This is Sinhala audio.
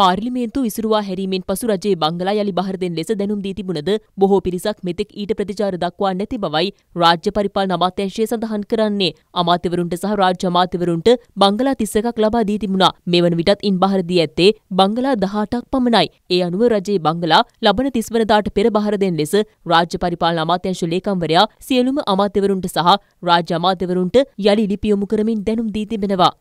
පාර්ලිමේන්තු විසුරුවා හැරීමෙන් පසු රජයේ බංගලා යළි බහර දෙන ලෙස දැනුම් දී තිබුණද බොහෝ පිරිසක් මෙතෙක් ඊට ප්‍රතිචාර දක්වා නැති බවයි රාජ්‍ය පරිපාලන අමාත්‍යාංශය සඳහන් කරන්නේ. අමාත්‍යවරුන්ට සහ රාජ්‍ය අමාත්‍යවරුන්ට බංගලා 31ක් ලබා දී තිබුණා. මේ වන විටත් ඉන් බහර දී ඇත්තේ බංගලා 18ක් පමණයි. ඒ අනුව රජයේ බංගලා ලබන 30 වනදාට පෙර බහර දෙන ලෙස රාජ්‍ය පරිපාලන අමාත්‍යාංශ ලේකම්වරයා සියලුම අමාත්‍යවරුන්ට සහ රාජ්‍ය අමාත්‍යවරුන්ට යළි ලිපියොමු කරමින් දැනුම් දී තිබෙනවා.